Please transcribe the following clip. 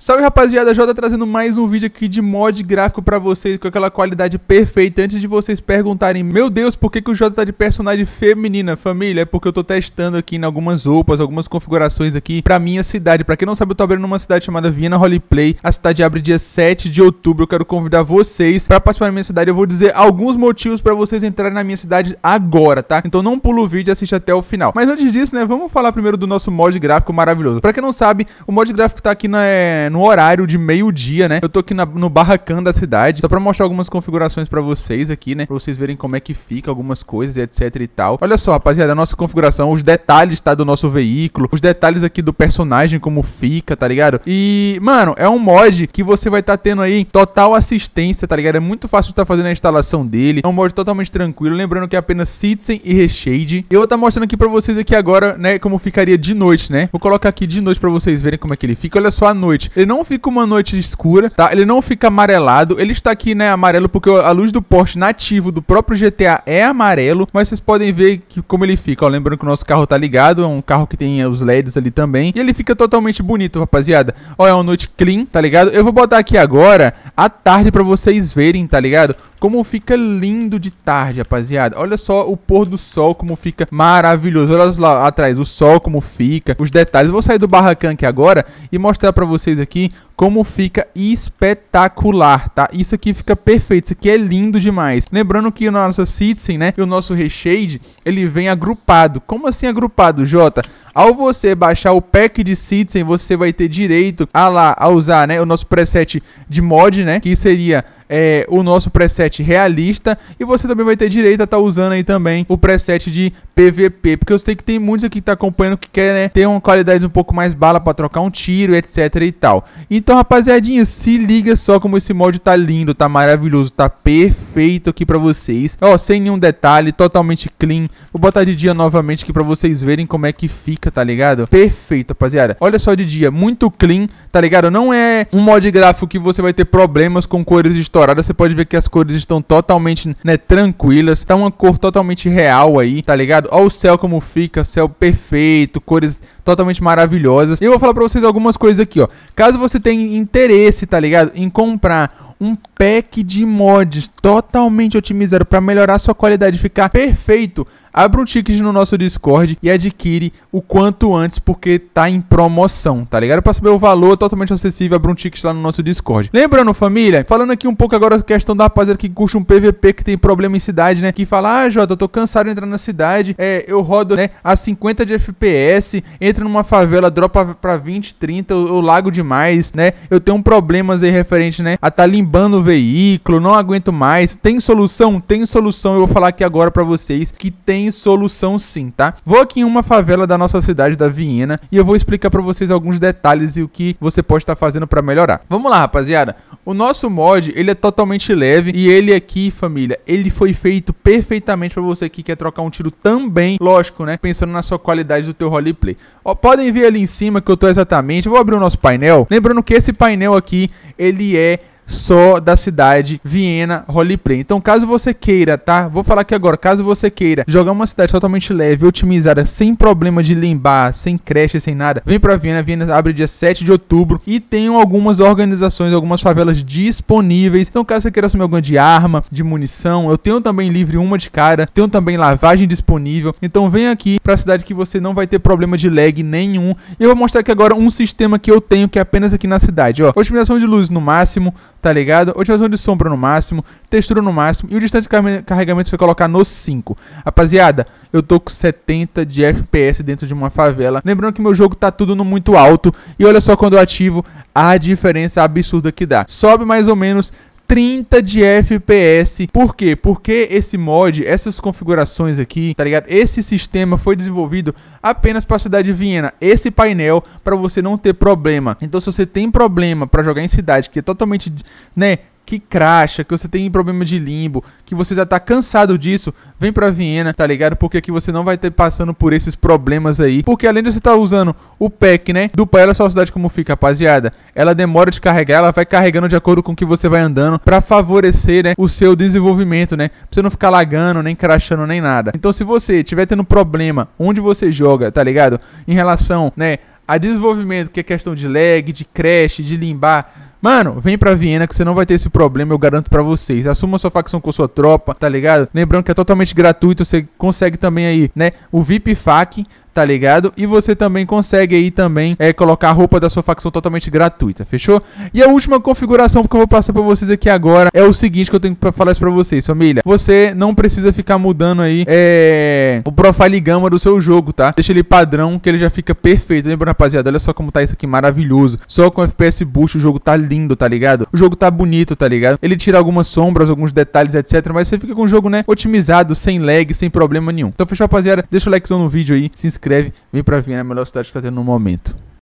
Salve rapaziada, Jota trazendo mais um vídeo aqui de mod gráfico pra vocês com aquela qualidade perfeita. Antes de vocês perguntarem, meu Deus, por que, que o Jota tá de personagem feminina, família? É porque eu tô testando aqui em algumas roupas, algumas configurações aqui pra minha cidade. Pra quem não sabe, eu tô abrindo uma cidade chamada Viena Roleplay. A cidade abre dia 7 de outubro. Eu quero convidar vocês pra participar da minha cidade. Eu vou dizer alguns motivos pra vocês entrarem na minha cidade agora, tá? Então não pula o vídeo e assiste até o final. Mas antes disso, né, vamos falar primeiro do nosso mod gráfico maravilhoso. Pra quem não sabe, o mod gráfico tá aqui na... É é, no horário de meio-dia, né? Eu tô aqui na, no barracão da cidade, só pra mostrar algumas configurações pra vocês aqui, né? Pra vocês verem como é que fica algumas coisas e etc e tal. Olha só, rapaziada, a nossa configuração, os detalhes, tá? Do nosso veículo, os detalhes aqui do personagem, como fica, tá ligado? E, mano, é um mod que você vai estar tá tendo aí total assistência, tá ligado? É muito fácil de estar tá fazendo a instalação dele, é um mod totalmente tranquilo, lembrando que é apenas Citizen e Reshade. Eu vou estar tá mostrando aqui pra vocês aqui agora, né, como ficaria de noite, né? Vou colocar aqui de noite pra vocês verem como é que ele fica. Olha só a noite. Ele não fica uma noite escura, tá? Ele não fica amarelado. Ele está aqui, né, amarelo, porque a luz do Porsche nativo do próprio GTA é amarelo. Mas vocês podem ver que como ele fica, ó. Lembrando que o nosso carro tá ligado. É um carro que tem é, os LEDs ali também. E ele fica totalmente bonito, rapaziada. Ó, é uma noite clean, tá ligado? Eu vou botar aqui agora a tarde pra vocês verem, tá ligado? Como fica lindo de tarde, rapaziada. Olha só o pôr do sol, como fica maravilhoso. Olha lá atrás, o sol como fica, os detalhes. Vou sair do barracão aqui agora e mostrar pra vocês aqui como fica espetacular, tá? Isso aqui fica perfeito, isso aqui é lindo demais. Lembrando que na nossa Citizen, né, e o nosso Reshade, ele vem agrupado. Como assim agrupado, Jota? Ao você baixar o pack de Citizen, você vai ter direito a lá, a usar, né, o nosso preset de mod, né, que seria é, o nosso preset realista e você também vai ter direito a estar tá usando aí também o preset de PVP, porque eu sei que tem muitos aqui que tá acompanhando que quer né, ter uma qualidade um pouco mais bala para trocar um tiro, etc e tal. Então, rapaziadinha, se liga só como esse mod tá lindo, tá maravilhoso, tá perfeito aqui para vocês. Ó, sem nenhum detalhe, totalmente clean. Vou botar de dia novamente aqui para vocês verem como é que fica, tá ligado? Perfeito, rapaziada. Olha só de dia, muito clean, tá ligado? Não é um mod gráfico que você vai ter problemas com cores históricas estourada, você pode ver que as cores estão totalmente, né, tranquilas. Tá uma cor totalmente real aí, tá ligado? Olha o céu como fica, céu perfeito, cores totalmente maravilhosas. E eu vou falar pra vocês algumas coisas aqui, ó. Caso você tenha interesse, tá ligado? Em comprar um pack de mods totalmente otimizado para melhorar sua qualidade, ficar perfeito abra um ticket no nosso Discord e adquire o quanto antes, porque tá em promoção, tá ligado? Pra saber o valor, totalmente acessível, abra um ticket lá no nosso Discord. Lembrando, família, falando aqui um pouco agora da questão da rapaziada que curte um PVP, que tem problema em cidade, né? Que fala, ah, Jota, eu tô cansado de entrar na cidade, é, eu rodo, né, a 50 de FPS, entro numa favela, dropa pra 20, 30, eu, eu lago demais, né? Eu tenho problemas aí referente, né, a tá limbando o veículo, não aguento mais. Tem solução? Tem solução, eu vou falar aqui agora pra vocês que tem solução sim, tá? Vou aqui em uma favela da nossa cidade da Viena e eu vou explicar para vocês alguns detalhes e o que você pode estar tá fazendo para melhorar. Vamos lá, rapaziada. O nosso mod, ele é totalmente leve e ele aqui, família, ele foi feito perfeitamente para você que quer trocar um tiro também, lógico, né? Pensando na sua qualidade do teu roleplay. Ó, podem ver ali em cima que eu tô exatamente, eu vou abrir o nosso painel. Lembrando que esse painel aqui, ele é só da cidade Viena Roleplay. Então, caso você queira, tá? Vou falar aqui agora, caso você queira jogar uma cidade totalmente leve, otimizada, sem problema de limbar, sem creche, sem nada, vem pra Viena. Viena abre dia 7 de outubro e tem algumas organizações, algumas favelas disponíveis. Então, caso você queira assumir alguma de arma, de munição, eu tenho também livre uma de cara, tenho também lavagem disponível. Então, vem aqui pra cidade que você não vai ter problema de lag nenhum. E eu vou mostrar aqui agora um sistema que eu tenho que é apenas aqui na cidade, ó. Otimização de luz no máximo, tá ligado? Otimização de sombra no máximo, textura no máximo e o distante de carregamento você vai colocar no 5. Rapaziada, eu tô com 70 de FPS dentro de uma favela. Lembrando que meu jogo tá tudo no muito alto e olha só quando eu ativo a diferença absurda que dá. Sobe mais ou menos 30 de FPS. Por quê? Porque esse mod, essas configurações aqui, tá ligado? Esse sistema foi desenvolvido apenas para a cidade de Viena. Esse painel para você não ter problema. Então se você tem problema para jogar em cidade que é totalmente, né, que cracha, que você tem problema de limbo, que você já tá cansado disso, vem pra Viena, tá ligado? Porque aqui você não vai ter passando por esses problemas aí. Porque além de você estar tá usando o pack, né? Do pai, olha só a cidade como fica, rapaziada. Ela demora de carregar, ela vai carregando de acordo com o que você vai andando pra favorecer, né? O seu desenvolvimento, né? Pra você não ficar lagando, nem crachando, nem nada. Então se você tiver tendo problema onde você joga, tá ligado? Em relação, né? A desenvolvimento, que é questão de lag, de crash, de limbar Mano, vem pra Viena que você não vai ter esse problema, eu garanto para vocês. Assuma sua facção com sua tropa, tá ligado? Lembrando que é totalmente gratuito, você consegue também aí, né, o VIP FAC, tá ligado? E você também consegue aí também é, colocar a roupa da sua facção totalmente gratuita, fechou? E a última configuração que eu vou passar pra vocês aqui agora é o seguinte que eu tenho que falar isso pra vocês, família. Você não precisa ficar mudando aí é, o profile gama do seu jogo, tá? Deixa ele padrão que ele já fica perfeito. Lembra, rapaziada? Olha só como tá isso aqui maravilhoso. Só com FPS boost o jogo tá lindo, tá ligado? O jogo tá bonito, tá ligado? Ele tira algumas sombras, alguns detalhes, etc. Mas você fica com o jogo, né, otimizado, sem lag, sem problema nenhum. Então fechou, rapaziada? Deixa o likezão no vídeo aí, se inscreve inscreve, vem para vir é a melhor cidade que está tendo no momento.